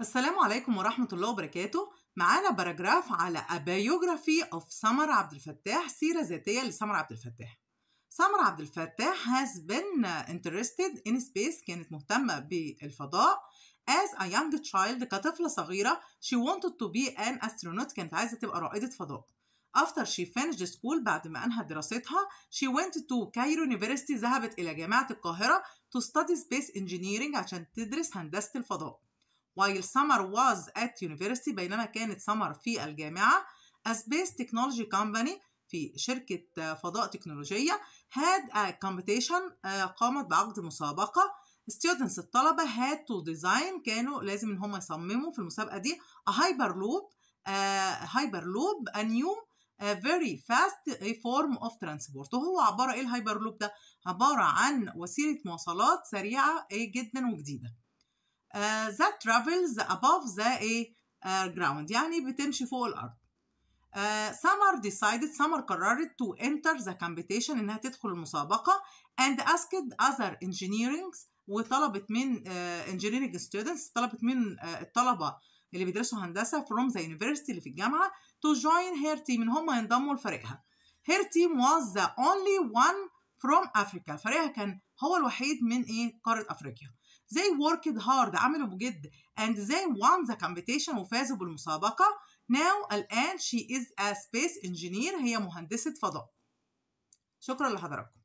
السلام عليكم ورحمة الله وبركاته معانا باراجراف على A biography of سمر عبد الفتاح سيرة ذاتية لسمر عبد الفتاح سمر عبد الفتاح has been interested in space كانت مهتمة بالفضاء as a young child كطفلة صغيرة she wanted to be an astronaut كانت عايزة تبقى رائدة فضاء after she finished school بعد ما أنهت دراستها she went to Cairo University ذهبت إلى جامعة القاهرة to study space engineering عشان تدرس هندسة الفضاء while Summer was at university بينما كانت Summer في الجامعة a space technology company في شركة فضاء تكنولوجية had a competition آه، قامت بعقد مسابقة students الطلبة had to design كانوا لازم ان هم يصمموا في المسابقة دي a hyperloop a آه، hyperloop a new a آه، very fast form of transport وهو عبارة ايه الهايبرلوب ده؟ عبارة عن وسيلة مواصلات سريعة إيه، جدا وجديدة that travels above the uh, ground يعني بتمشي فوق الارض summer decided summer قررت to enter the competition انها تدخل المسابقه and asked other engineerings وطلبت من engineering students طلبت من الطلبه اللي بيدرسوا هندسه from the university اللي في الجامعه to join her team ان هم ينضموا لفريقها her team was the only one from Africa فريقها كان هو الوحيد من ايه قاره افريقيا they worked hard عملوا بجد and they won the competition وفازوا بالمسابقة now الآن she is a space engineer هي مهندسة فضاء شكرا لحضراتكم